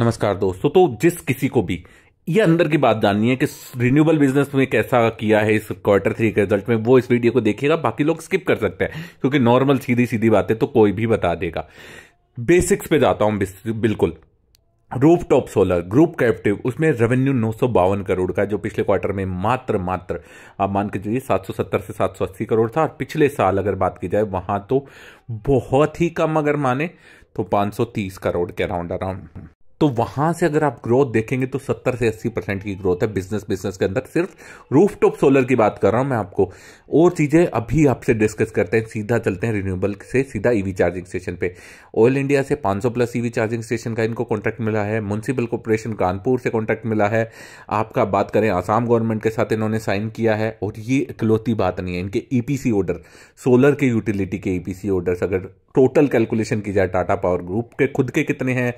नमस्कार दोस्तों तो जिस किसी को भी ये अंदर की बात जाननी है कि रिन्यूएबल बिजनेस में कैसा किया है इस क्वार्टर थ्री के रिजल्ट में वो इस वीडियो को देखिएगा बाकी लोग स्किप कर सकते हैं क्योंकि नॉर्मल सीधी सीधी बातें तो कोई भी बता देगा बेसिक्स पे जाता हूँ बिल्कुल roof top solar group captive उसमें रेवेन्यू नौ करोड़ का जो पिछले क्वार्टर में मात्र मात्र आप मान के चलिए 770 से 780 करोड़ था और पिछले साल अगर बात की जाए वहां तो बहुत ही कम अगर माने तो 530 करोड़ के अराउंड अराउंड तो वहां से अगर आप ग्रोथ देखेंगे तो 70 से 80 परसेंट की ग्रोथ है बिजनेस बिजनेस के अंदर सिर्फ रूफ टॉप सोलर की बात कर रहा हूं मैं आपको और चीजें अभी आपसे डिस्कस करते हैं सीधा चलते हैं रिन्यूएबल से सीधा ईवी चार्जिंग स्टेशन पे ऑयल इंडिया से 500 प्लस ईवी चार्जिंग स्टेशन का इनको कॉन्ट्रैक्ट मिला है म्यूनसिपल कॉरपोरेशन कानपुर से कॉन्ट्रैक्ट मिला है आपका बात करें आसाम गवर्नमेंट के साथ इन्होंने साइन किया है और ये इकलौती बात नहीं है इनके ईपीसी ऑर्डर सोलर के यूटिलिटी के ईपीसी e ऑर्डर अगर टोटल कैलकुलेशन की जाए टाटा पावर ग्रुप के खुद के कितने हैं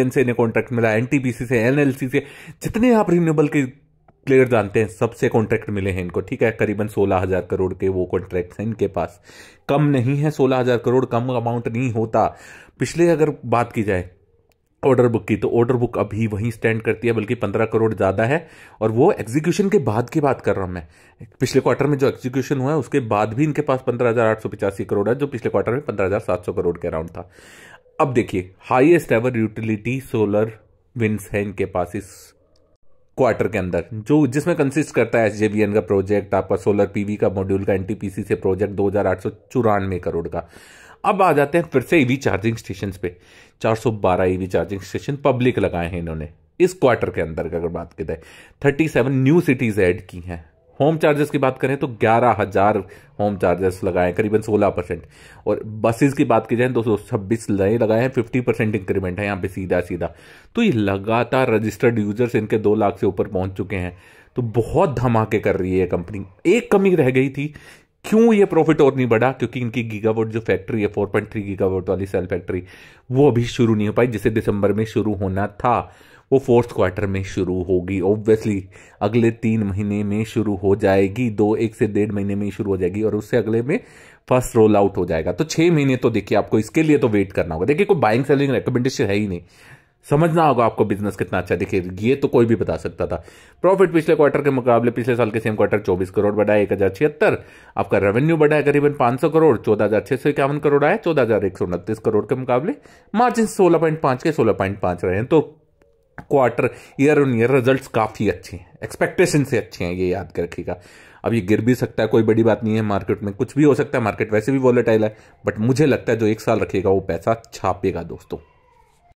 एन से इन्हें कॉन्ट्रैक्ट मिला एन से एन से जितने आप रिन्यूएबल के प्लेयर जानते हैं सबसे कॉन्ट्रैक्ट मिले हैं इनको ठीक है करीबन सोलह हज़ार करोड़ के वो कॉन्ट्रैक्ट हैं इनके पास कम नहीं है सोलह हज़ार करोड़ कम अमाउंट नहीं होता पिछले अगर बात की जाए ऑर्डर बुक की तो ऑर्डर बुक अभी वहीं स्टैंड करती है बल्कि पंद्रह करोड़ ज़्यादा है और वो एग्जीक्यूशन के बाद की बात कर रहा हूं मैं पिछले क्वार्टर में जो एग्जीक्यूशन हुआ है उसके बाद भी इनके पास पंद्रह हज़ार आठ सौ पिचासी करोड़ है जो पिछले क्वार्टर में पंद्रह हज़ार सात सौ करोड़ के अराउंड था अब देखिए highest ever utility solar wins है इनके पास इस क्वार्टर के अंदर जो जिसमें कंसिस्ट करता है एस का प्रोजेक्ट आपका सोलर पीवी का मॉड्यूल का एनटीपीसी से प्रोजेक्ट दो करोड़ का अब आ जाते हैं फिर से ईवी चार्जिंग स्टेशन पे 412 ईवी चार्जिंग स्टेशन पब्लिक लगाए हैं इन्होंने इस क्वार्टर के अंदर अगर बात की जाए 37 न्यू सिटीज़ ऐड की हैं होम चार्जेस की बात करें तो ग्यारह हज़ार होम चार्जेस लगाए करीबन सोलह परसेंट और बसेस की बात की जाए सौ छब्बीस नए लगाए हैं फिफ्टी परसेंट इंक्रीमेंट है यहाँ पे सीधा सीधा तो ये लगातार रजिस्टर्ड यूजर्स इनके दो लाख से ऊपर पहुंच चुके हैं तो बहुत धमाके कर रही है कंपनी एक कमी रह गई थी क्यों ये प्रॉफिट और नहीं बढ़ा क्योंकि इनकी गीगावोट जो फैक्ट्री है फोर पॉइंट थ्री गीगावोट वाली सेल फैक्ट्री वो अभी शुरू नहीं हो पाई जिसे दिसंबर में शुरू होना था वो फोर्थ क्वार्टर में शुरू होगी ऑब्वियसली अगले तीन महीने में शुरू हो जाएगी दो एक से डेढ़ महीने में शुरू हो जाएगी और उससे अगले में फर्स्ट रोल आउट हो जाएगा तो छह महीने तो देखिए आपको इसके लिए तो वेट करना होगा देखिए कोई बाइंग सेलिंग रिकमेंडेशन है ही नहीं समझना होगा आपको बिजनेस कितना अच्छा देखिए ये तो कोई भी बता सकता था प्रॉफिट पिछले क्वार्टर के मुकाबले पिछले साल के सेम क्वार्टर 24 करोड़ बढ़ा है एक हज़ार छिहत्तर आपका रेवेन्यू बढ़ा है करीबन 500 करोड़ चौदह हज़ार छह सौ इक्यावन करोड़ आया चौदह हज़ार एक सौ उनतीस करोड़ के मुकाबले मार्जिन सोलह पॉइंट पांच के सोलह पॉइंट पांच रहे हैं तो quarter year on year result काफ़ी अच्छे हैं एक्सपेक्टेशन से अच्छे हैं ये याद कर रखिएगा अब ये गिर भी सकता है कोई बड़ी बात नहीं है मार्केट में कुछ भी हो सकता है मार्केट वैसे भी वॉलेटाइल है बट मुझे लगता है जो एक साल रखेगा वो पैसा छापेगा दोस्तों